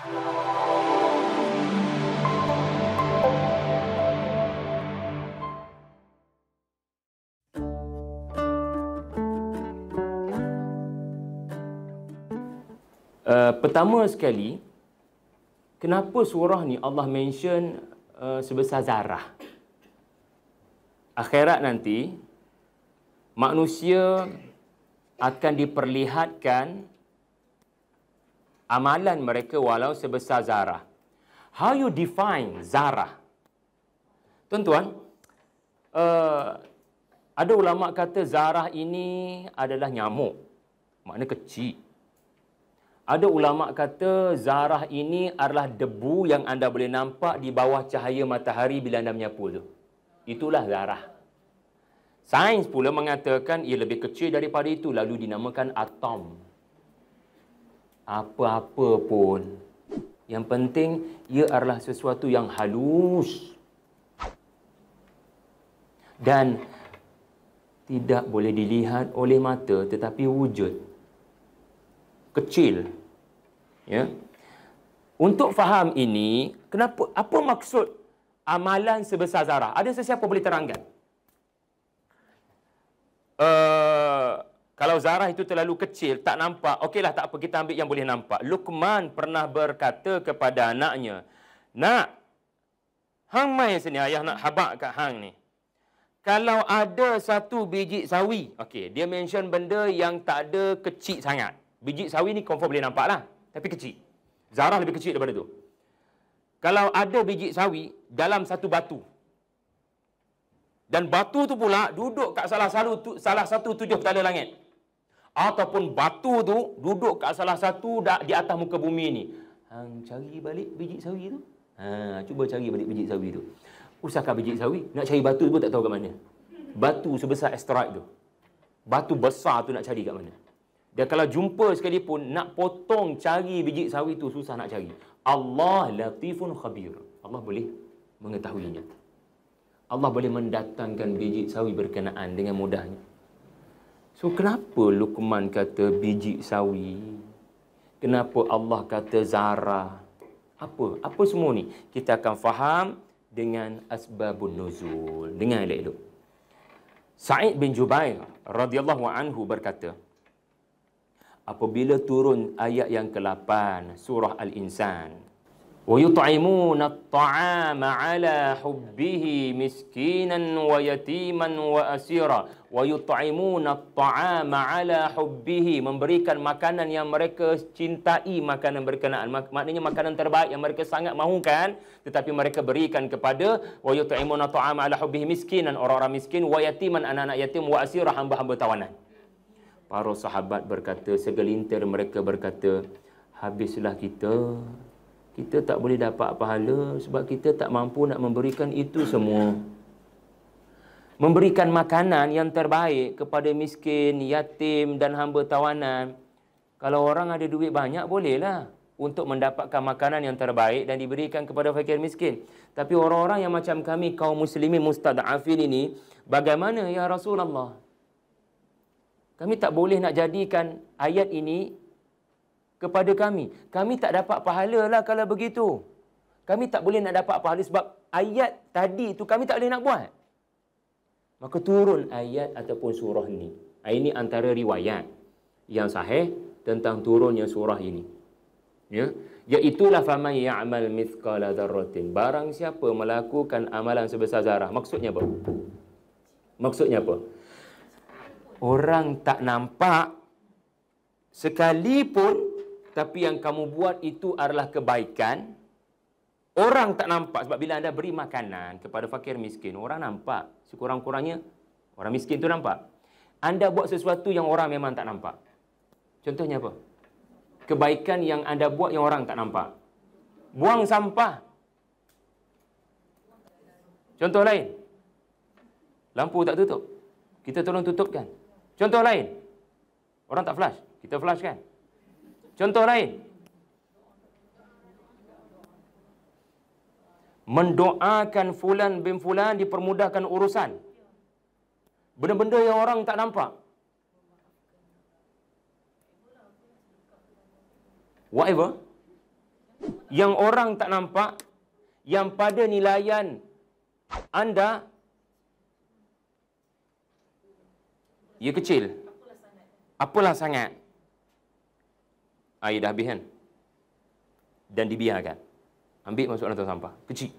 Uh, pertama sekali, kenapa surah ni Allah mention uh, sebesar zarah? Akhirat nanti, manusia akan diperlihatkan amalan mereka walau sebesar zarah. How you define zarah? Tuan-tuan, uh, ada ulama kata zarah ini adalah nyamuk. Makna kecil. Ada ulama kata zarah ini adalah debu yang anda boleh nampak di bawah cahaya matahari bila anda menyapu tu. Itulah zarah. Sains pula mengatakan ia lebih kecil daripada itu lalu dinamakan atom apa-apa pun. Yang penting, ia adalah sesuatu yang halus. Dan tidak boleh dilihat oleh mata tetapi wujud. Kecil. Ya. Untuk faham ini, kenapa apa maksud amalan sebesar zarah? Ada sesiapa boleh terangkan? Uh, kalau zarah itu terlalu kecil, tak nampak, okeylah tak apa kita ambil yang boleh nampak. Luqman pernah berkata kepada anaknya, Nak, hang mai sini, ayah nak habak kat hang ni. Kalau ada satu biji sawi, okey, dia mention benda yang tak ada kecil sangat. Biji sawi ni confirm boleh nampak lah. Tapi kecil. Zarah lebih kecil daripada tu. Kalau ada biji sawi dalam satu batu. Dan batu tu pula duduk kat salah satu salah satu tujuh petala langit ataupun batu tu duduk kat salah satu di atas muka bumi ni. Hang cari balik biji sawi tu. Ha, cuba cari balik biji sawi tu. Usahakan biji sawi, nak cari batu pun tak tahu kat mana. Batu sebesar asteroid tu. Batu besar tu nak cari kat mana. Dan kalau jumpa sekali pun nak potong cari biji sawi tu susah nak cari. Allah latifun khabir. Allah boleh mengetahuinya. Allah boleh mendatangkan biji sawi berkenaan dengan mudahnya. So kenapa Luqman kata biji sawi? Kenapa Allah kata zara? Apa? Apa semua ni? Kita akan faham dengan asbabun nuzul. Dengan elok-elok. Sa'id bin Jubair radhiyallahu anhu berkata, apabila turun ayat yang ke-8 surah Al-Insan, ويطعمون الطعام على حبه مسكينا wa واسيرا ويطعمون الطعام على حبه memberikan makanan yang mereka cintai makanan berkenaan Mak maknanya makanan terbaik yang mereka sangat mahukan tetapi mereka berikan kepada ويطعمون الطعام على حبه مسكينا orang-orang miskin ويتيما anak-anak yatim wa asira hamba-hamba tawanan para sahabat berkata segelintir mereka berkata habislah kita kita tak boleh dapat pahala sebab kita tak mampu nak memberikan itu semua. Memberikan makanan yang terbaik kepada miskin, yatim dan hamba tawanan. Kalau orang ada duit banyak bolehlah untuk mendapatkan makanan yang terbaik dan diberikan kepada fakir miskin. Tapi orang-orang yang macam kami kaum muslimin mustadafin ini bagaimana ya Rasulullah? Kami tak boleh nak jadikan ayat ini kepada kami. Kami tak dapat pahala lah kalau begitu. Kami tak boleh nak dapat pahala sebab ayat tadi itu kami tak boleh nak buat. Maka turun ayat ataupun surah ini. Ah, ini antara riwayat yang sahih tentang turunnya surah ini. Ya, iaitulah faman ya'mal mithqala dzarratin. Barang siapa melakukan amalan sebesar zarah. Maksudnya apa? Maksudnya apa? Orang tak nampak sekalipun tapi yang kamu buat itu adalah kebaikan orang tak nampak sebab bila anda beri makanan kepada fakir miskin orang nampak sekurang-kurangnya orang miskin tu nampak anda buat sesuatu yang orang memang tak nampak contohnya apa kebaikan yang anda buat yang orang tak nampak buang sampah contoh lain lampu tak tutup kita tolong tutupkan contoh lain orang tak flash kita flash kan Contoh lain. Mendoakan fulan bin fulan dipermudahkan urusan. Benda-benda yang orang tak nampak. Whatever. Yang orang tak nampak, yang pada nilaian anda, ia ya kecil. Apalah sangat. sangat air dah habis kan dan dibiarkan ambil masuk dalam tong sampah kecil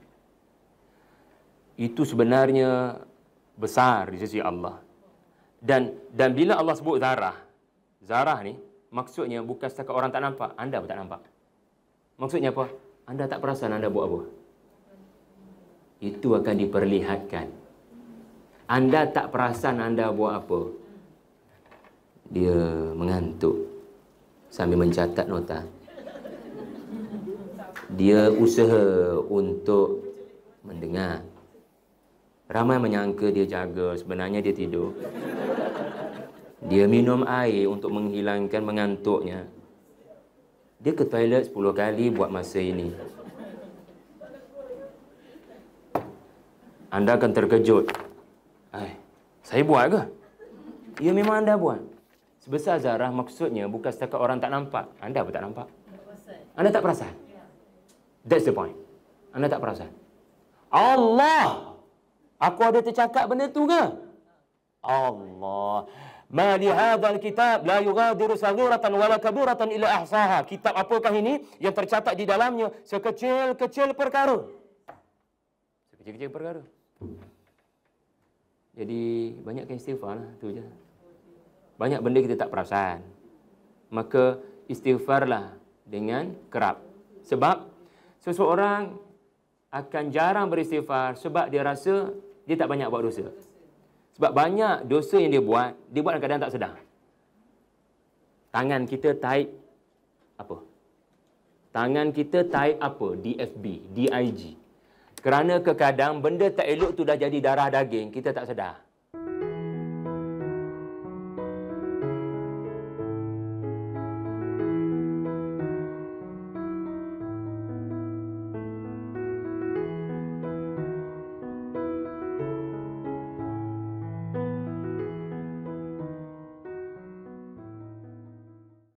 itu sebenarnya besar di sisi Allah dan dan bila Allah sebut zarah zarah ni maksudnya bukan setakat orang tak nampak anda pun tak nampak maksudnya apa anda tak perasan anda buat apa itu akan diperlihatkan anda tak perasan anda buat apa dia mengantuk sambil mencatat nota. Dia usaha untuk mendengar. Ramai menyangka dia jaga, sebenarnya dia tidur. Dia minum air untuk menghilangkan mengantuknya. Dia ke toilet 10 kali buat masa ini. Anda akan terkejut. Ay, saya buat ke? Ya memang anda buat. Sebesar zarah maksudnya bukan setakat orang tak nampak. Anda pun tak nampak. Anda tak perasan. Ya. That's the point. Anda tak perasan. Allah! Aku ada tercakap benda tu ke? Allah. Ma li hadzal kitab la yughadiru saghuratan wala kaburatan illa ahsaha. Kitab apakah ini yang tercatat di dalamnya sekecil-kecil perkara? Sekecil-kecil perkara. Jadi banyakkan istighfar lah tu je. Banyak benda kita tak perasan. Maka istighfarlah dengan kerap. Sebab seseorang akan jarang beristighfar sebab dia rasa dia tak banyak buat dosa. Sebab banyak dosa yang dia buat, dia buat kadang-kadang tak sedar. Tangan kita type apa? Tangan kita type apa? DFB, DIG. Kerana kekadang benda tak elok tu dah jadi darah daging, kita tak sedar.